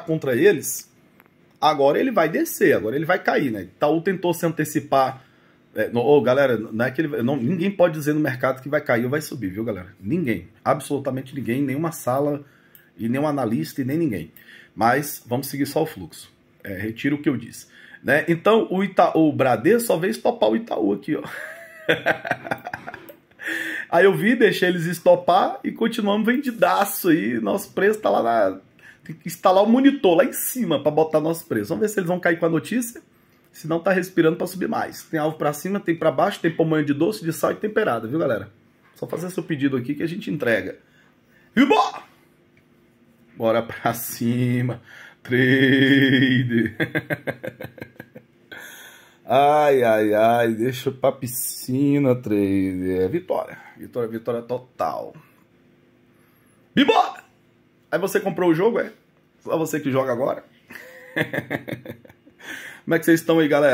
contra eles, agora ele vai descer, agora ele vai cair, né? Itaú tentou se antecipar. É, oh, galera, não é que ele, não, ninguém pode dizer no mercado que vai cair ou vai subir, viu, galera? Ninguém. Absolutamente ninguém, nenhuma sala, e nenhum analista, e nem ninguém. Mas vamos seguir só o fluxo. É, retiro o que eu disse. Né? Então, o, Itaú, o Bradesco só veio estopar o Itaú aqui, ó. aí eu vi, deixei eles estopar e continuamos vendidaço aí. Nosso preço tá lá na tem que instalar o monitor lá em cima para botar nosso preço. Vamos ver se eles vão cair com a notícia. Se não, tá respirando para subir mais. Tem alvo para cima, tem para baixo, tem pomanho de doce, de sal e temperada, viu, galera? Só fazer seu pedido aqui que a gente entrega. E bora! Bora pra cima. Trade. Ai, ai, ai, deixa pra piscina, trader. É vitória. Vitória, vitória total. Bibora! Aí você comprou o jogo, é? Só você que joga agora? Como é que vocês estão aí, galera?